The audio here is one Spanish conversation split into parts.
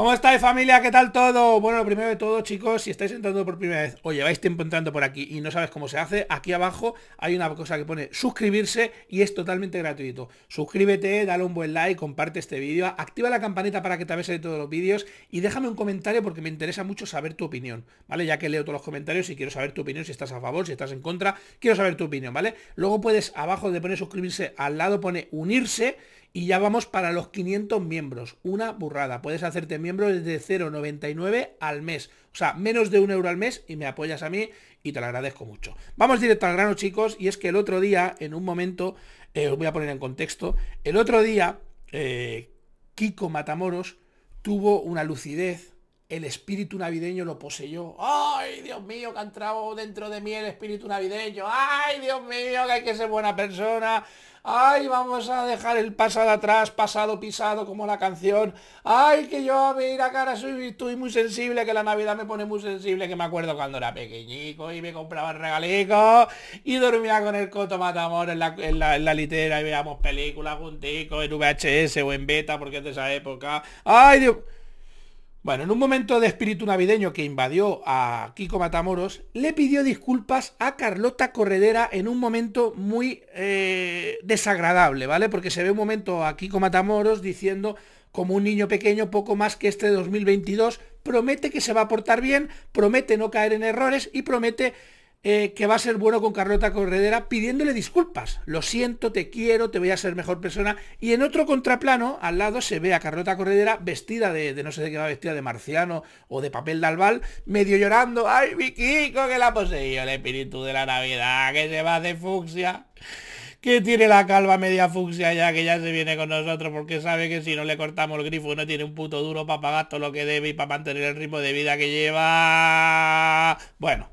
¿Cómo estáis familia? ¿Qué tal todo? Bueno, lo primero de todo, chicos, si estáis entrando por primera vez o lleváis tiempo entrando por aquí y no sabes cómo se hace, aquí abajo hay una cosa que pone suscribirse y es totalmente gratuito. Suscríbete, dale un buen like, comparte este vídeo, activa la campanita para que te avise de todos los vídeos y déjame un comentario porque me interesa mucho saber tu opinión, ¿vale? Ya que leo todos los comentarios y quiero saber tu opinión, si estás a favor, si estás en contra, quiero saber tu opinión, ¿vale? Luego puedes, abajo de poner suscribirse, al lado pone unirse y ya vamos para los 500 miembros. Una burrada. Puedes hacerte miembro desde 0,99 al mes. O sea, menos de un euro al mes y me apoyas a mí y te lo agradezco mucho. Vamos directo al grano, chicos. Y es que el otro día, en un momento, eh, os voy a poner en contexto. El otro día, eh, Kiko Matamoros tuvo una lucidez el espíritu navideño lo poseyó. ¡Ay, Dios mío, que ha entrado dentro de mí el espíritu navideño! ¡Ay, Dios mío, que hay que ser buena persona! ¡Ay, vamos a dejar el pasado atrás, pasado pisado, como la canción! ¡Ay, que yo, a mira, cara, soy, estoy muy sensible, que la Navidad me pone muy sensible, que me acuerdo cuando era pequeñico y me compraban regalicos y dormía con el coto matamor en la, litera y veíamos películas junticos en VHS o en beta, porque es de esa época. ¡Ay, Dios! Bueno, en un momento de espíritu navideño que invadió a Kiko Matamoros, le pidió disculpas a Carlota Corredera en un momento muy eh, desagradable, ¿vale? Porque se ve un momento a Kiko Matamoros diciendo, como un niño pequeño, poco más que este 2022, promete que se va a portar bien, promete no caer en errores y promete eh, que va a ser bueno con Carlota Corredera pidiéndole disculpas. Lo siento, te quiero, te voy a ser mejor persona. Y en otro contraplano, al lado, se ve a Carlota Corredera vestida de, no sé de qué va vestida, de marciano o de papel de medio llorando. ¡Ay, mi Kiko, que la ha el espíritu de la Navidad, que se va de fucsia! que tiene la calva media fucsia ya, que ya se viene con nosotros, porque sabe que si no le cortamos el grifo no tiene un puto duro para pagar todo lo que debe y para mantener el ritmo de vida que lleva. Bueno,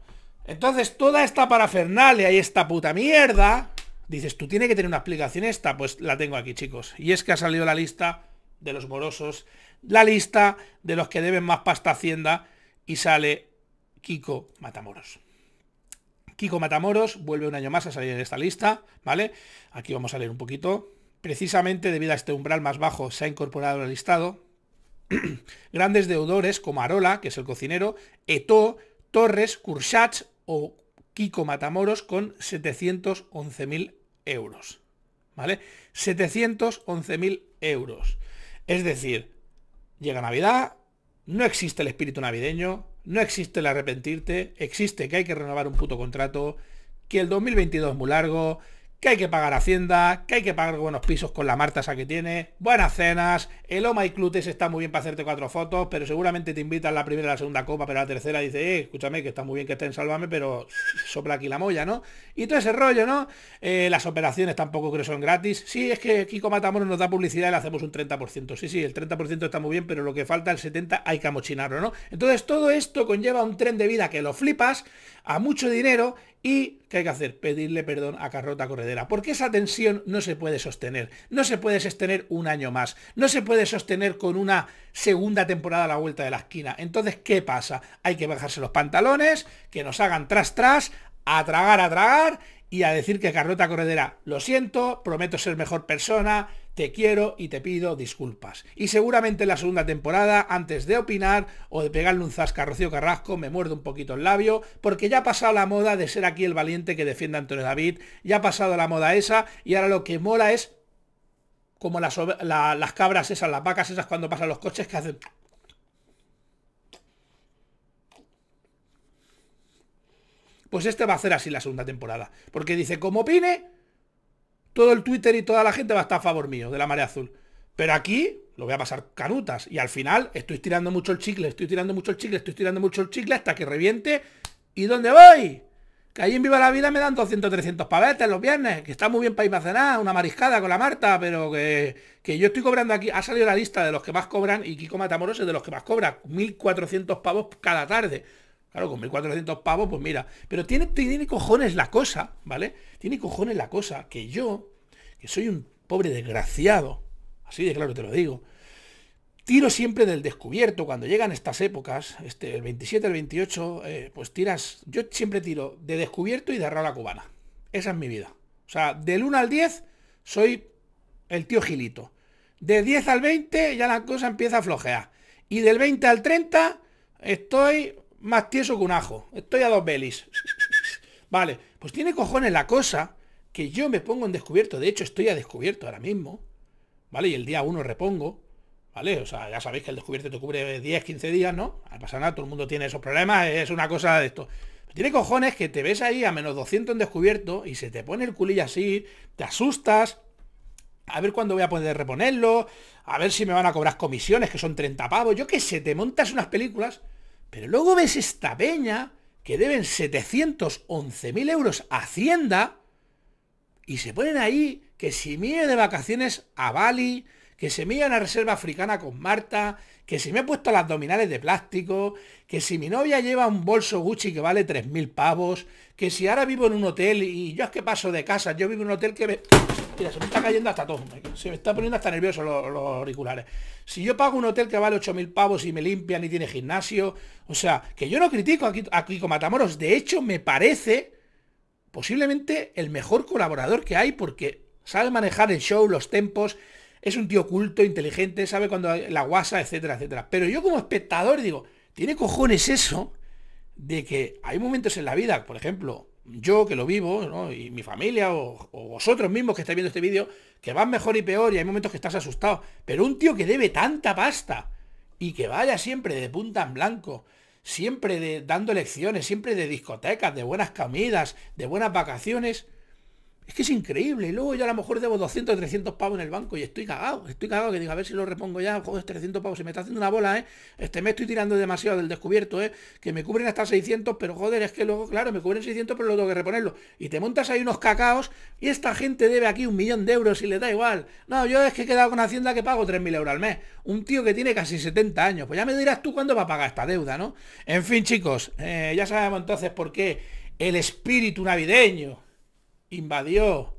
entonces, toda esta parafernalia y esta puta mierda, dices, tú tienes que tener una explicación esta, pues la tengo aquí, chicos. Y es que ha salido la lista de los morosos, la lista de los que deben más pasta Hacienda y sale Kiko Matamoros. Kiko Matamoros vuelve un año más a salir en esta lista, ¿vale? Aquí vamos a leer un poquito. Precisamente debido a este umbral más bajo se ha incorporado al listado grandes deudores como Arola, que es el cocinero, Eto, Torres, Kurchatz o Kiko Matamoros con 711.000 euros. ¿Vale? 711.000 euros. Es decir, llega Navidad, no existe el espíritu navideño, no existe el arrepentirte, existe que hay que renovar un puto contrato, que el 2022 es muy largo, que hay que pagar Hacienda, que hay que pagar buenos pisos con la Marta esa que tiene, buenas cenas, el Oma oh y Clutes está muy bien para hacerte cuatro fotos, pero seguramente te invitan la primera, la segunda copa, pero la tercera dice, eh, escúchame, que está muy bien que estén, sálvame, pero sopla aquí la molla, ¿no? Y todo ese rollo, ¿no? Eh, las operaciones tampoco creo son gratis. Sí, es que Kiko Matamoros nos da publicidad y le hacemos un 30%. Sí, sí, el 30% está muy bien, pero lo que falta, el 70%, hay que amochinarlo, ¿no? Entonces todo esto conlleva un tren de vida que lo flipas, a mucho dinero ¿Y qué hay que hacer? Pedirle perdón a Carrota Corredera, porque esa tensión no se puede sostener, no se puede sostener un año más, no se puede sostener con una segunda temporada a la vuelta de la esquina. Entonces, ¿qué pasa? Hay que bajarse los pantalones, que nos hagan tras tras, a tragar, a tragar, y a decir que Carrota Corredera, lo siento, prometo ser mejor persona, te quiero y te pido disculpas. Y seguramente en la segunda temporada, antes de opinar o de pegarle un zasca a Rocío Carrasco, me muerde un poquito el labio, porque ya ha pasado la moda de ser aquí el valiente que defiende a Antonio David, ya ha pasado la moda esa, y ahora lo que mola es como las, las cabras esas, las vacas esas cuando pasan los coches que hacen... Pues este va a ser así la segunda temporada. Porque dice, como opine, todo el Twitter y toda la gente va a estar a favor mío, de la marea azul. Pero aquí lo voy a pasar canutas. Y al final estoy tirando mucho el chicle, estoy tirando mucho el chicle, estoy tirando mucho el chicle hasta que reviente. ¿Y dónde voy? Que ahí en Viva la Vida me dan 200, 300 pavetes los viernes, que está muy bien para ir una mariscada con la Marta, pero que, que, yo estoy cobrando aquí, ha salido la lista de los que más cobran y Kiko Matamoros es de los que más cobra, 1.400 pavos cada tarde. Claro, con 1.400 pavos, pues mira. Pero tiene, tiene cojones la cosa, ¿vale? Tiene cojones la cosa que yo, que soy un pobre desgraciado, así de claro te lo digo, tiro siempre del descubierto. Cuando llegan estas épocas, este, el 27, el 28, eh, pues tiras, yo siempre tiro de descubierto y de rara cubana. Esa es mi vida. O sea, del 1 al 10 soy el tío Gilito. De 10 al 20 ya la cosa empieza a flojear. Y del 20 al 30 estoy más tieso que un ajo. Estoy a dos belis. vale, pues tiene cojones la cosa que yo me pongo en descubierto. De hecho, estoy a descubierto ahora mismo. ¿Vale? Y el día uno repongo. ¿Vale? O sea, ya sabéis que el descubierto te cubre 10, 15 días, ¿no? Al pasar nada, todo el mundo tiene esos problemas, es una cosa de esto. tiene cojones que te ves ahí a menos 200 en descubierto y se te pone el culillo así, te asustas, a ver cuándo voy a poder reponerlo, a ver si me van a cobrar comisiones, que son 30 pavos, yo qué sé, te montas unas películas pero luego ves esta peña que deben 711.000 euros a Hacienda y se ponen ahí que si me de vacaciones a Bali, que se me a una reserva africana con Marta, que si me he puesto las dominales de plástico, que si mi novia lleva un bolso Gucci que vale 3.000 pavos, que si ahora vivo en un hotel y yo es que paso de casa, yo vivo en un hotel que me se me está cayendo hasta todo. Se me está poniendo hasta nervioso los, auriculares. Si yo pago un hotel que vale 8.000 pavos y me limpian y tiene gimnasio, o sea, que yo no critico aquí a Kiko Matamoros. De hecho, me parece posiblemente el mejor colaborador que hay porque sabe manejar el show, los tempos, es un tío culto, inteligente, sabe cuando la guasa, etcétera, etcétera. Pero yo como espectador digo, ¿tiene cojones eso? de que hay momentos en la vida, por ejemplo, yo que lo vivo, y mi familia o, vosotros mismos que estáis viendo este vídeo, que van mejor y peor y hay momentos que estás asustado, pero un tío que debe tanta pasta y que vaya siempre de punta en blanco, siempre de, dando lecciones, siempre de discotecas, de buenas comidas, de buenas vacaciones, es que es increíble. Y luego yo a lo mejor debo 200 o 300 pavos en el banco y estoy cagado. Estoy cagado que digo, a ver si lo repongo ya. Joder, 300 pavos. Se me está haciendo una bola, ¿eh? Este me estoy tirando demasiado del descubierto, ¿eh? Que me cubren hasta 600, pero joder, es que luego, claro, me cubren 600, pero luego tengo que reponerlo. Y te montas ahí unos cacaos y esta gente debe aquí un millón de euros y le da igual. No, yo es que he quedado con Hacienda que pago 3.000 euros al mes. Un tío que tiene casi 70 años. Pues ya me dirás tú cuándo va a pagar esta deuda, ¿no? En fin, chicos, eh, ya sabemos entonces por qué el espíritu navideño invadió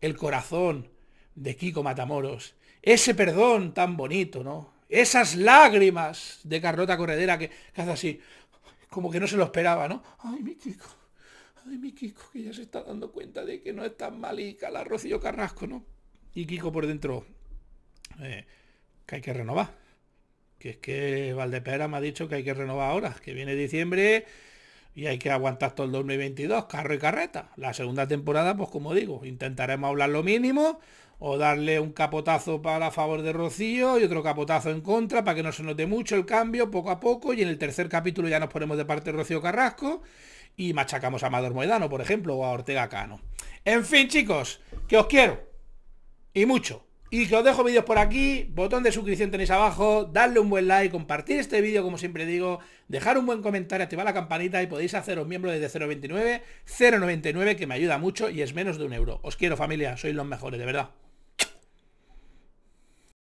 el corazón de Kiko Matamoros. Ese perdón tan bonito, ¿no? Esas lágrimas de Carlota Corredera que, hace así, como que no se lo esperaba, ¿no? Ay, mi Kiko, ay, mi Kiko, que ya se está dando cuenta de que no es tan malica la Rocío Carrasco, ¿no? Y Kiko por dentro, eh, que hay que renovar. Que es que Valdepera me ha dicho que hay que renovar ahora, que viene diciembre y hay que aguantar todo el 2022, carro y carreta. La segunda temporada, pues como digo, intentaremos hablar lo mínimo o darle un capotazo para a favor de Rocío y otro capotazo en contra para que no se note mucho el cambio poco a poco y en el tercer capítulo ya nos ponemos de parte de Rocío Carrasco y machacamos a Amador Moedano, por ejemplo, o a Ortega Cano. En fin, chicos, que os quiero y mucho. Y que os dejo vídeos por aquí, botón de suscripción tenéis abajo, darle un buen like, compartir este vídeo como siempre digo, dejar un buen comentario, activar la campanita y podéis haceros miembro desde 0.29, 0.99 que me ayuda mucho y es menos de un euro. Os quiero familia, sois los mejores, de verdad.